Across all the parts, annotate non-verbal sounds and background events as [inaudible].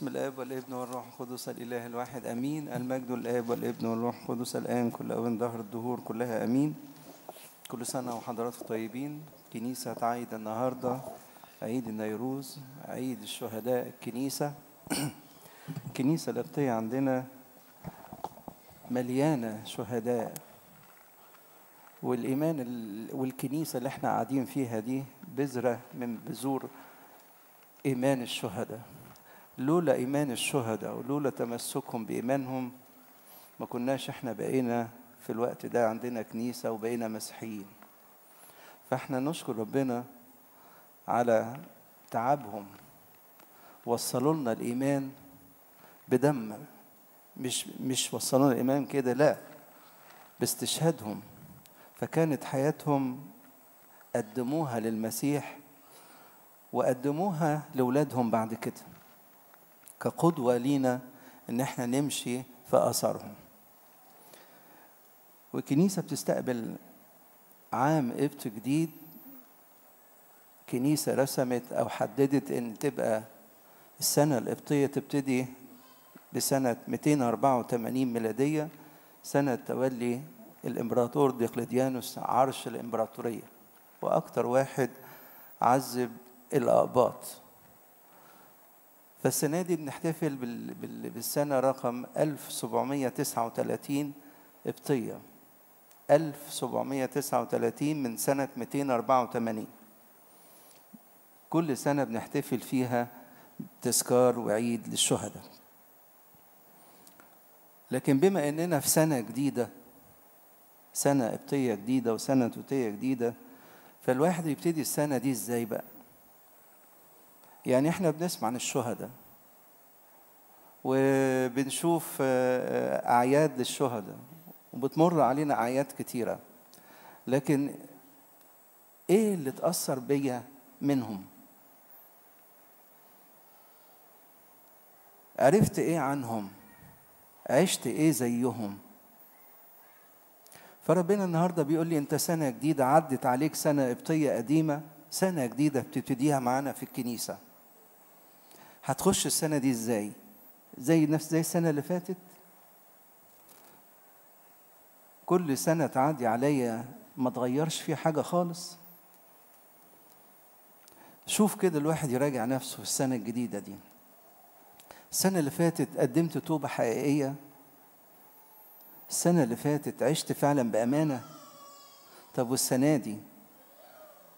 باسم الاب والابن والروح القدس الاله الواحد امين المجد الاب والابن والروح القدس الان كل اوان ظهر الدهور كلها امين كل سنه وحضراتكم طيبين كنيسه تعيد النهارده عيد النيروز عيد الشهداء الكنيسه [clears throat] الكنيسه القبطيه عندنا مليانه شهداء والايمان والكنيسه اللي احنا قاعدين فيها دي بذره من بذور ايمان الشهداء لولا إيمان الشهداء ولولا تمسكهم بإيمانهم ما كناش إحنا بقينا في الوقت ده عندنا كنيسة وبقينا مسيحيين فإحنا نشكر ربنا على تعبهم وصلوا لنا الإيمان بدم مش مش وصلوا الإيمان كده لا باستشهادهم فكانت حياتهم قدموها للمسيح وقدموها لأولادهم بعد كده كقدوة لينا إن إحنا نمشي في آثارهم. والكنيسة بتستقبل عام قبط جديد كنيسة رسمت أو حددت إن تبقى السنة القبطية تبتدي بسنة 284 ميلادية سنة تولي الإمبراطور ديقلديانوس عرش الإمبراطورية وأكثر واحد عذب الأقباط فالسنة دي بنحتفل بالسنة رقم 1739 قبطية 1739 من سنة 284 كل سنة بنحتفل فيها تذكار وعيد للشهداء لكن بما اننا في سنة جديدة سنة قبطية جديدة وسنة توتية جديدة فالواحد يبتدي السنة دي ازاي بقى يعني احنا بنسمع عن الشهداء وبنشوف آه، آه، أعياد للشهداء وبتمر علينا أعياد كتيرة لكن إيه اللي تأثر بيا منهم؟ عرفت إيه عنهم؟ عشت إيه زيهم؟ فربنا النهارده بيقول لي انت سنه جديده عدت عليك سنه قبطيه قديمه سنه جديده بتبتديها معانا في الكنيسه هتخش السنه دي ازاي زي نفس زي السنة اللي فاتت كل سنة تعدي عليا ما تغيرش في حاجة خالص شوف كده الواحد يراجع نفسه في السنة الجديدة دي السنة اللي فاتت قدمت توبة حقيقية السنة اللي فاتت عشت فعلا بأمانة طب والسنة دي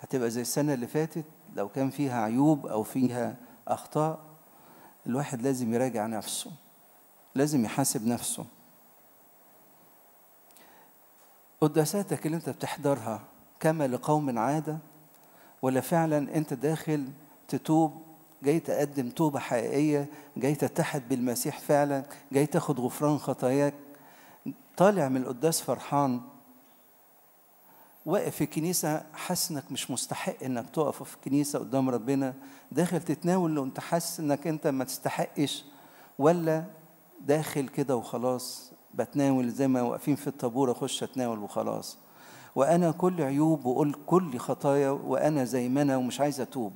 هتبقى زي السنة اللي فاتت لو كان فيها عيوب أو فيها أخطاء الواحد لازم يراجع نفسه لازم يحاسب نفسه قداساتك اللي انت بتحضرها كما لقوم عادة ولا فعلا انت داخل تتوب جاي تقدم توبة حقيقية جاي تتحد بالمسيح فعلا جاي تاخد غفران خطاياك طالع من القداس فرحان واقف في الكنيسة حاسس انك مش مستحق انك تقف في الكنيسة قدام ربنا داخل تتناول لو انت حاسس انك انت ما تستحقش ولا داخل كده وخلاص بتناول زي ما واقفين في الطابور اخش اتناول وخلاص وانا كل عيوب واقول كل خطايا وانا زي ما انا ومش عايز اتوب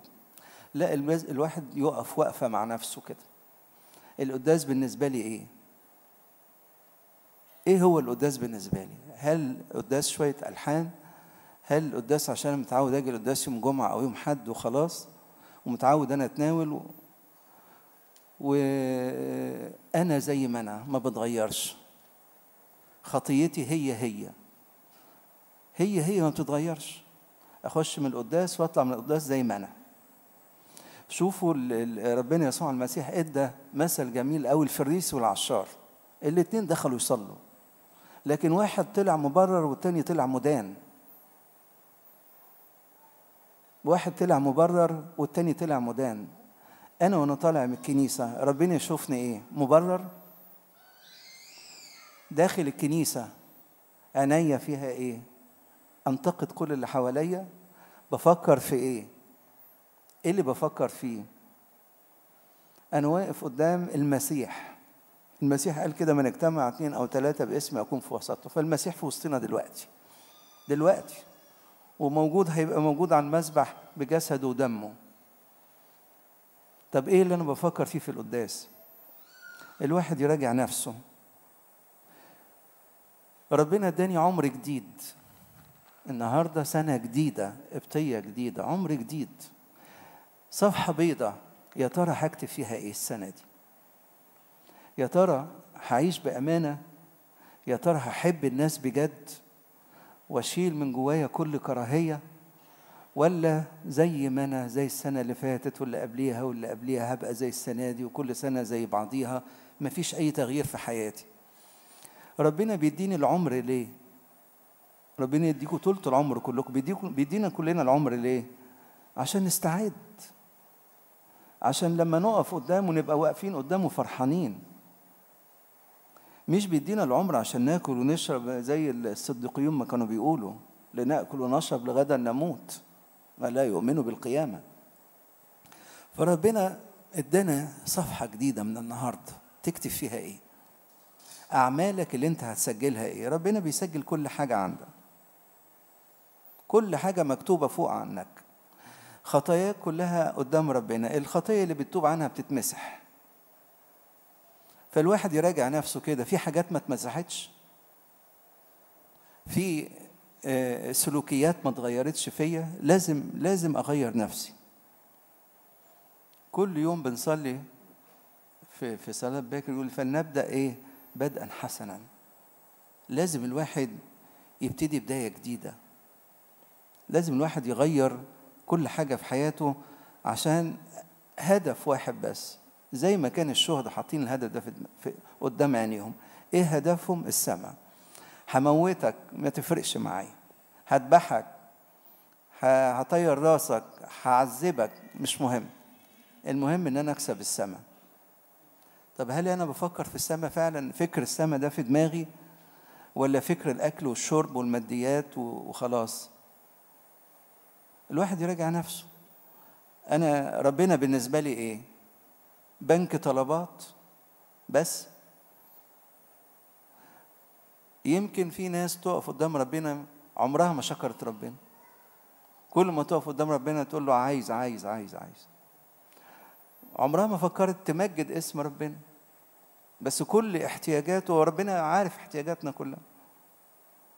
لا الواحد يقف وقفه مع نفسه كده القداس بالنسبه لي ايه ايه هو القداس بالنسبه لي هل قداس شويه الحان هل القداس عشان انا متعود اجي القداس يوم جمعه او يوم حد وخلاص ومتعود انا اتناول و... زي ما انا ما بتغيرش خطيتي هي هي هي هي ما بتتغيرش اخش من القداس واطلع من القداس زي ما انا شوفوا ربنا يسوع المسيح ادى مثل جميل قوي الفريس والعشار الاثنين دخلوا يصلوا لكن واحد طلع مبرر والتاني طلع مدان واحد طلع مبرر والتاني طلع مدان انا وانا طالع من الكنيسه ربنا يشوفني ايه مبرر داخل الكنيسه عينيا فيها ايه انتقد كل اللي حواليا بفكر في ايه ايه اللي بفكر فيه انا واقف قدام المسيح المسيح قال كده من اجتمع اثنين او ثلاثه باسمي اكون في وسطه فالمسيح في وسطنا دلوقتي دلوقتي وموجود هيبقى موجود على المسبح بجسده ودمه طب ايه اللي انا بفكر فيه في القداس الواحد يراجع نفسه ربنا اداني عمر جديد النهارده سنه جديده ابتيه جديده عمر جديد صفحه بيضة يا ترى هكتب فيها ايه السنه دي يا ترى هعيش بامانه يا ترى هحب الناس بجد واشيل من جوايا كل كراهيه ولا زي ما انا زي السنه اللي فاتت واللي قبليها واللي قبليها هبقى زي السنه دي وكل سنه زي بعضيها مفيش اي تغيير في حياتي ربنا بيديني العمر ليه ربنا يديكم طولة العمر كلكم بيدينا كلنا العمر ليه عشان نستعد عشان لما نقف قدامه نبقى واقفين قدامه فرحانين مش بيدينا العمر عشان ناكل ونشرب زي الصديقيون ما كانوا بيقولوا لناكل ونشرب لغدا نموت ما لا يؤمنوا بالقيامه فربنا ادانا صفحه جديده من النهارده تكتب فيها ايه اعمالك اللي انت هتسجلها ايه ربنا بيسجل كل حاجه عندك كل حاجه مكتوبه فوق عنك خطاياك كلها قدام ربنا الخطيه اللي بتتوب عنها بتتمسح فالواحد يراجع نفسه كده في حاجات ما اتمسحتش في آه، سلوكيات ما اتغيرتش فيا لازم لازم اغير نفسي كل يوم بنصلي في في صلاه باكر يقول فلنبدا ايه بدءا حسنا لازم الواحد يبتدي بدايه جديده لازم الواحد يغير كل حاجه في حياته عشان هدف واحد بس زي ما كان الشهداء حاطين الهدف ده في قدام عينيهم ايه هدفهم السماء هموتك ما تفرقش معايا هذبحك هطير راسك هعذبك مش مهم المهم ان انا اكسب السماء طب هل انا بفكر في السماء فعلا فكر السماء ده في دماغي ولا فكر الاكل والشرب والماديات وخلاص الواحد يراجع نفسه انا ربنا بالنسبه لي ايه بنك طلبات بس يمكن في ناس تقف قدام ربنا عمرها ما شكرت ربنا كل ما تقف قدام ربنا تقول له عايز عايز عايز عايز عمرها ما فكرت تمجد اسم ربنا بس كل احتياجاته وربنا عارف احتياجاتنا كلها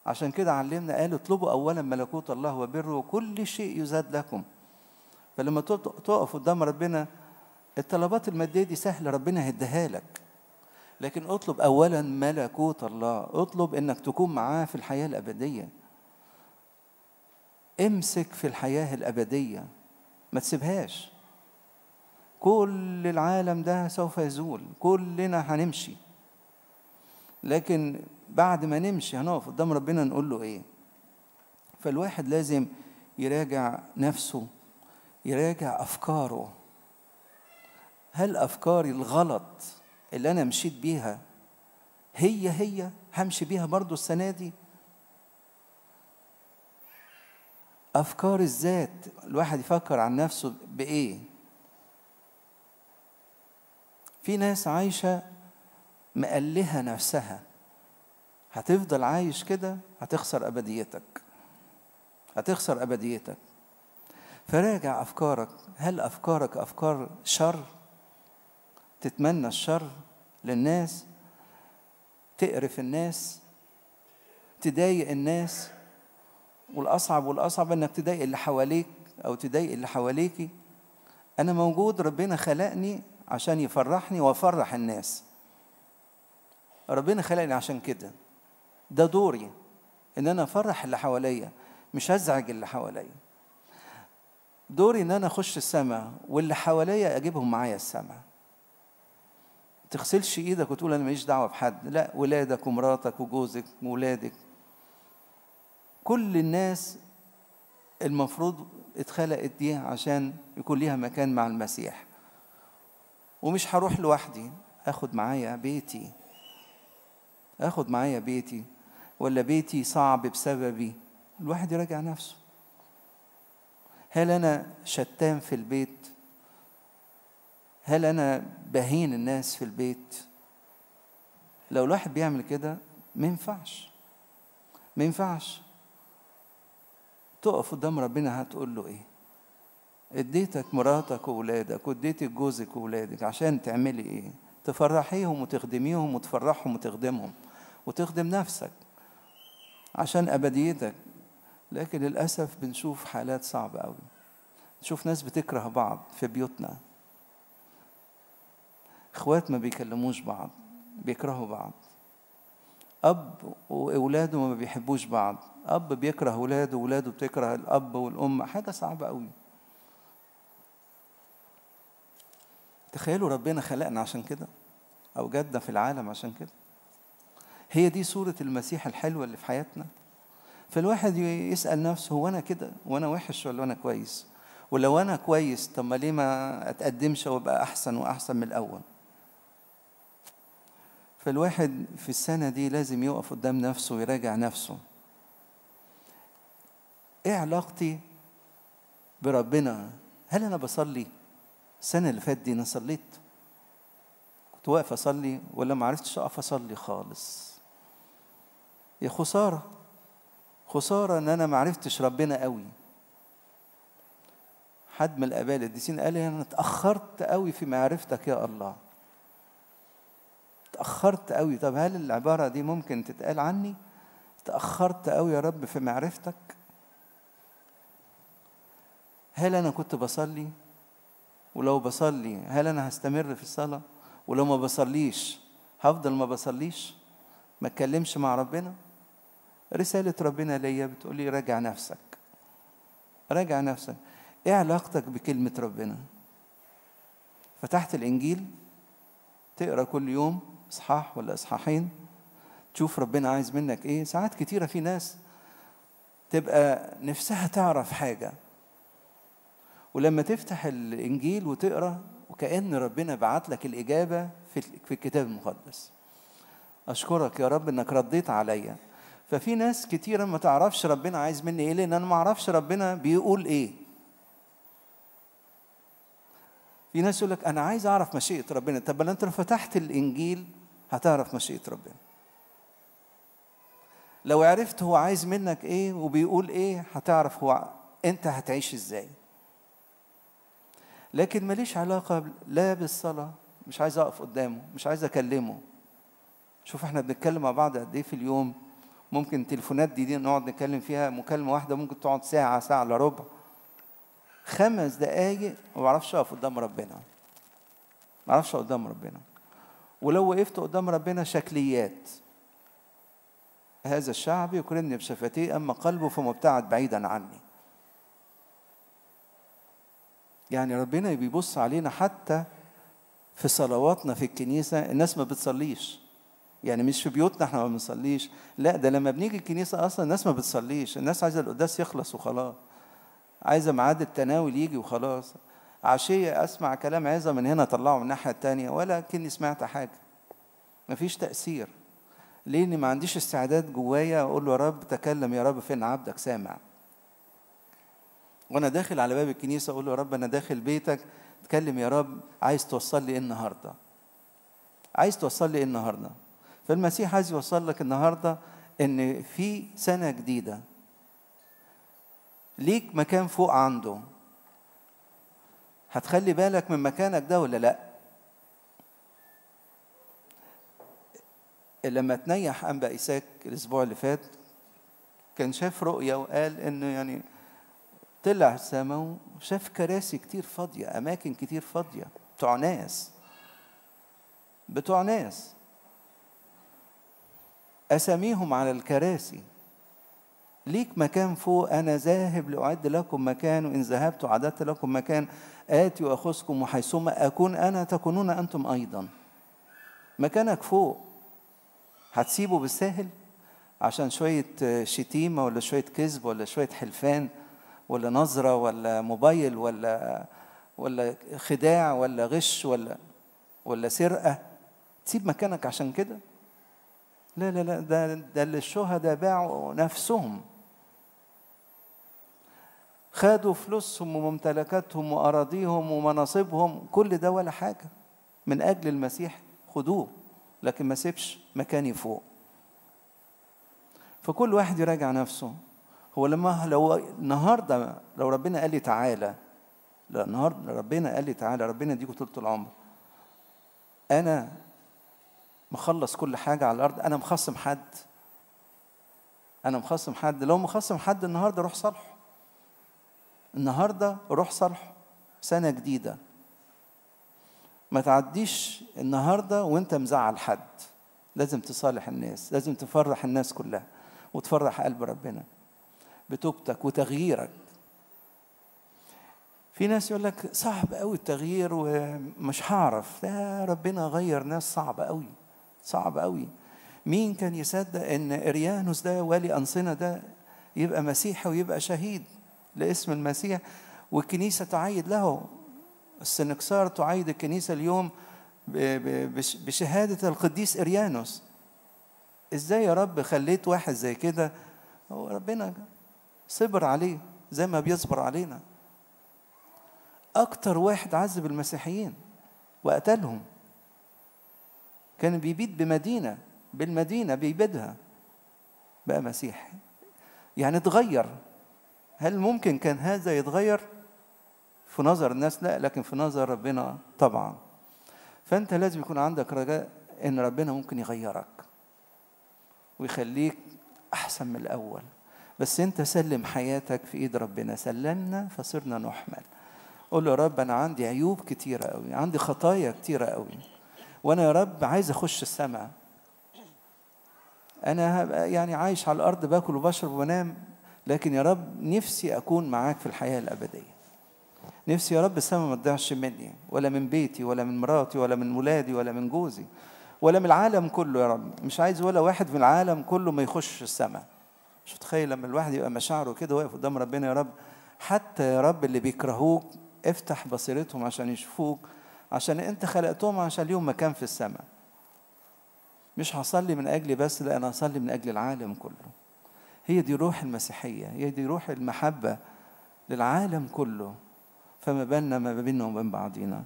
عشان كده علمنا قال اطلبوا اولا ملكوت الله وبره وكل شيء يزاد لكم فلما تقف قدام ربنا الطلبات المادية دي سهلة ربنا هيديها لك لكن اطلب أولا ملكوت الله اطلب إنك تكون معاه في الحياة الأبدية امسك في الحياة الأبدية ما تسيبهاش كل العالم ده سوف يزول كلنا هنمشي لكن بعد ما نمشي هنقف قدام ربنا نقول له ايه فالواحد لازم يراجع نفسه يراجع افكاره هل افكاري الغلط اللي انا مشيت بيها هي هي همشي بيها برضو السنه دي افكار الذات الواحد يفكر عن نفسه بايه في ناس عايشه مألهه نفسها هتفضل عايش كده هتخسر ابديتك هتخسر ابديتك فراجع افكارك هل افكارك افكار شر تتمنى الشر للناس تقرف الناس تضايق الناس والأصعب والأصعب إنك تضايق اللي حواليك أو تضايق اللي حواليكي أنا موجود ربنا خلقني عشان يفرحني وأفرح الناس ربنا خلقني عشان كده ده دوري إن أنا أفرح اللي حواليا مش أزعج اللي حواليا دوري إن أنا أخش السماء واللي حواليا أجيبهم معايا السماء تغسلش ايدك وتقول انا ماليش دعوه بحد لا ولادك ومراتك وجوزك وولادك كل الناس المفروض اتخلقت دي عشان يكون ليها مكان مع المسيح ومش هروح لوحدي اخد معايا بيتي اخد معايا بيتي ولا بيتي صعب بسببي الواحد يراجع نفسه هل انا شتان في البيت هل انا بهين الناس في البيت لو الواحد بيعمل كده ما ينفعش ما ينفعش تقف قدام ربنا هتقول له ايه اديتك مراتك واولادك واديتك جوزك واولادك عشان تعملي ايه تفرحيهم وتخدميهم وتفرحهم وتخدمهم وتخدم نفسك عشان ابديتك لكن للاسف بنشوف حالات صعبه قوي نشوف ناس بتكره بعض في بيوتنا اخوات ما بيكلموش بعض بيكرهوا بعض اب واولاده ما بيحبوش بعض اب بيكره اولاده واولاده بتكره الاب والام حاجه صعبه قوي تخيلوا ربنا خلقنا عشان كده اوجدنا في العالم عشان كده هي دي صوره المسيح الحلوه اللي في حياتنا فالواحد يسال نفسه هو انا كده وانا وحش ولا انا كويس ولو انا كويس طب ما ليه ما اتقدمش وابقى احسن واحسن من الاول فالواحد في السنة دي لازم يقف قدام نفسه ويراجع نفسه ايه علاقتي بربنا هل انا بصلي السنة اللي فاتت دي انا صليت كنت واقف اصلي ولا ما عرفتش اقف اصلي خالص يا خسارة خسارة ان انا ما عرفتش ربنا قوي حد من الاباء القديسين قال لي انا اتاخرت قوي في معرفتك يا الله تأخرت قوي طب هل العبارة دي ممكن تتقال عني؟ تأخرت قوي يا رب في معرفتك هل أنا كنت بصلي؟ ولو بصلي هل أنا هستمر في الصلاة؟ ولو ما بصليش هفضل ما بصليش؟ ما اتكلمش مع ربنا؟ رسالة ربنا ليا بتقول لي راجع نفسك راجع نفسك ايه علاقتك بكلمة ربنا؟ فتحت الإنجيل تقرا كل يوم اصحاح ولا اصحاحين تشوف ربنا عايز منك ايه ساعات كتيره في ناس تبقى نفسها تعرف حاجه ولما تفتح الانجيل وتقرا وكان ربنا بعت لك الاجابه في الكتاب المقدس اشكرك يا رب انك رديت عليا ففي ناس كتيرة ما تعرفش ربنا عايز مني ايه لان انا ما اعرفش ربنا بيقول ايه في ناس يقول لك انا عايز اعرف مشيئه ربنا طب انت لو فتحت الانجيل هتعرف مشيئة ربنا لو عرفت هو عايز منك ايه وبيقول ايه هتعرف هو انت هتعيش ازاي لكن ماليش علاقة لا بالصلاة مش عايز أقف قدامه مش عايز أكلمه شوف احنا بنتكلم مع بعض قد ايه في اليوم ممكن تليفونات دي, دي نقعد نتكلم فيها مكالمة واحدة ممكن تقعد ساعة ساعة إلا ربع خمس دقايق ما بعرفش أقف قدام ربنا ما بعرفش أقف قدام ربنا ولو وقفت قدام ربنا شكليات هذا الشعب يكرمني بشفتيه أما قلبه فمبتعد بعيدا عني يعني ربنا بيبص علينا حتى في صلواتنا في الكنيسة الناس ما بتصليش يعني مش في بيوتنا احنا ما بنصليش لا ده لما بنيجي الكنيسة أصلا الناس ما بتصليش الناس عايزة القداس يخلص وخلاص عايزة معاد التناول يجي وخلاص عشية أسمع كلام عزة من هنا طلعه من الناحية التانية ولكني سمعت حاجة مفيش تأثير ليه ما عنديش استعداد جوايا أقول له يا رب تكلم يا رب فين عبدك سامع وأنا داخل على باب الكنيسة أقول له يا رب أنا داخل بيتك تكلم يا رب عايز توصل لي إيه النهاردة عايز توصل لي إيه النهاردة فالمسيح عايز يوصل لك النهاردة إن في سنة جديدة ليك مكان فوق عنده هتخلي بالك من مكانك ده ولا لا لما تنيح أنبا إيساك الأسبوع اللي فات كان شاف رؤية وقال إنه يعني طلع السماء وشاف كراسي كتير فاضية أماكن كتير فاضية بتوع ناس بتوع ناس أساميهم على الكراسي ليك مكان فوق أنا ذاهب لأعد لكم مكان وإن ذهبت أعددت لكم مكان آتي وأخذكم وحيثما أكون أنا تكونون أنتم أيضا مكانك فوق هتسيبه بالساهل عشان شوية شتيمة ولا شوية كذب ولا شوية حلفان ولا نظرة ولا موبايل ولا ولا خداع ولا غش ولا ولا سرقة تسيب مكانك عشان كده لا لا لا ده ده اللي الشهداء باعوا نفسهم خدوا فلوسهم وممتلكاتهم وأراضيهم ومناصبهم كل ده ولا حاجة من أجل المسيح خدوه لكن ما سيبش مكاني فوق فكل واحد يراجع نفسه هو لما لو النهارده لو ربنا قال لي تعالى لا النهارده ربنا قال لي تعالى ربنا يديكوا طول العمر انا مخلص كل حاجه على الارض انا مخصم حد انا مخصم حد لو مخصم حد النهارده روح صالحه النهارده روح صالحه سنه جديده ما تعديش النهارده وانت مزعل حد لازم تصالح الناس لازم تفرح الناس كلها وتفرح قلب ربنا بتوبتك وتغييرك في ناس يقول لك صعب قوي التغيير ومش هعرف لا ربنا غير ناس صعب قوي صعب قوي مين كان يصدق ان اريانوس ده والي انصنه ده يبقى مسيحي ويبقى شهيد لاسم المسيح والكنيسة تعيد له السنكسار تعيد الكنيسة اليوم بشهادة القديس إريانوس إزاي يا رب خليت واحد زي كده ربنا صبر عليه زي ما بيصبر علينا أكتر واحد عذب المسيحيين وقتلهم كان بيبيد بمدينة بالمدينة بيبيدها بقى مسيحي يعني اتغير هل ممكن كان هذا يتغير؟ في نظر الناس لا لكن في نظر ربنا طبعا فانت لازم يكون عندك رجاء ان ربنا ممكن يغيرك ويخليك احسن من الاول بس انت سلم حياتك في ايد ربنا سلمنا فصرنا نحمل قول له يا رب انا عندي عيوب كتيره قوي عندي خطايا كتيره قوي وانا يا رب عايز اخش السماء انا يعني عايش على الارض باكل وبشرب وانام لكن يا رب نفسي أكون معاك في الحياة الأبدية نفسي يا رب السماء ما تضيعش مني ولا من بيتي ولا من مراتي ولا من ولادي ولا من جوزي ولا من العالم كله يا رب مش عايز ولا واحد من العالم كله ما يخش السماء مش تخيل لما الواحد يبقى مشاعره كده واقف قدام ربنا يا رب حتى يا رب اللي بيكرهوك افتح بصيرتهم عشان يشوفوك عشان انت خلقتهم عشان ليهم مكان في السماء مش هصلي من اجلي بس لا انا هصلي من اجل العالم كله هي دي روح المسيحية هي دي روح المحبة للعالم كله فما بالنا ما بيننا وبين بعضينا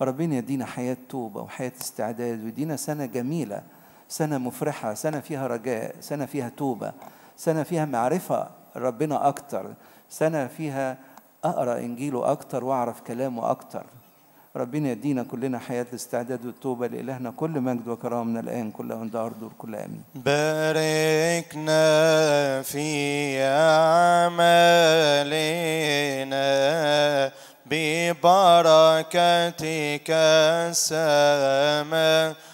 ربنا يدينا حياة توبة وحياة استعداد ويدينا سنة جميلة سنة مفرحة سنة فيها رجاء سنة فيها توبة سنة فيها معرفة ربنا أكتر سنة فيها أقرأ إنجيله أكتر وأعرف كلامه أكتر ربنا يدينا كلنا حياة الاستعداد والتوبة لإلهنا كل مجد وكرامة من الآن كل عند أرض كل آمين باركنا في أعمالنا ببركتك السماء